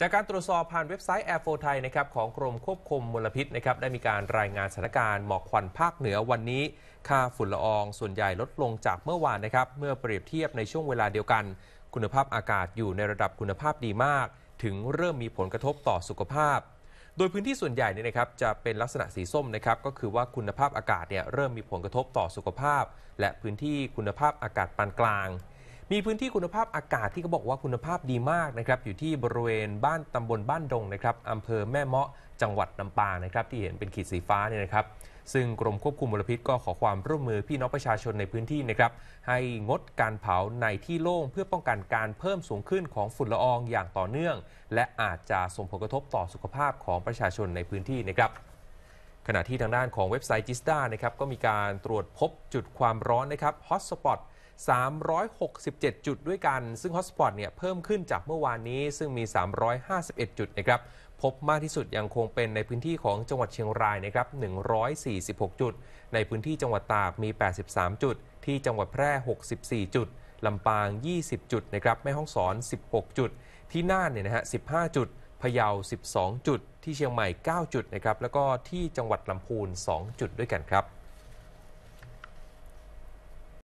จากการตรวจสอบผ่านเว็บไซต์แอร์โฟไทยนะครับของกรมควบคุมมลพิษนะครับได้มีการรายงานสถานการณ์หมอกควันภาคเหนือวันนี้ ค่าฝุ่นละอองส่วนใหญ่ลดลงจากเมื่อวานนะครับ เมื่อเปรียบเทียบในช่วงเวลาเดียวกัน คุณภาพอากาศอยู่ในระดับคุณภาพดีมาก ถึงเริ่มมีผลกระทบต่อสุขภาพ โดยพื้นที่ส่วนใหญ่เนี่ยนะครับจะเป็นลักษณะสีส้มนะครับก็คือว่าคุณภาพอากาศเนี่ยเริ่มมีผลกระทบต่อสุขภาพ และพื้นที่คุณภาพอากาศปานกลางมีพื้นที่คุณภาพอากาศที่เขาบอกว่าคุณภาพดีมากนะครับอยู่ที่บริเวณบ้านตำบลบ้านดงนะครับอำเภอแม่เมาะจังหวัดลำปางนะครับที่เห็นเป็นขีดสีฟ้าเนี่ยนะครับซึ่งกรมควบคุมมลพิษก็ขอความร่วมมือพี่น้องประชาชนในพื้นที่นะครับให้งดการเผาในที่โล่งเพื่อป้องกันการเพิ่มสูงขึ้นของฝุ่นละอองอย่างต่อเนื่อง และอาจจะส่งผลกระทบต่อสุขภาพของประชาชนในพื้นที่นะครับขณะที่ทางด้านของเว็บไซต์จิสตานะครับก็มีการตรวจพบจุดความร้อนนะครับฮอตสปอต367 จุดด้วยกัน ซึ่งฮอสปอตเนี่ยเพิ่มขึ้นจากเมื่อวานนี้ ซึ่งมี 351 จุดนะครับ พบมากที่สุดยังคงเป็นในพื้นที่ของจังหวัดเชียงรายนะครับ146จุด ในพื้นที่จังหวัดตากมี 83จุด ที่จังหวัดแพร่ 64จุด ลำปาง 20 จุดนะครับแม่ฮ่องสอน 16จุดที่น่านเนี่ยนะฮะ15จุดพะเยา 12 จุด ที่เชียงใหม่ 9จุดนะครับแล้วก็ที่จังหวัดลำพูน2จุดด้วยกันครับ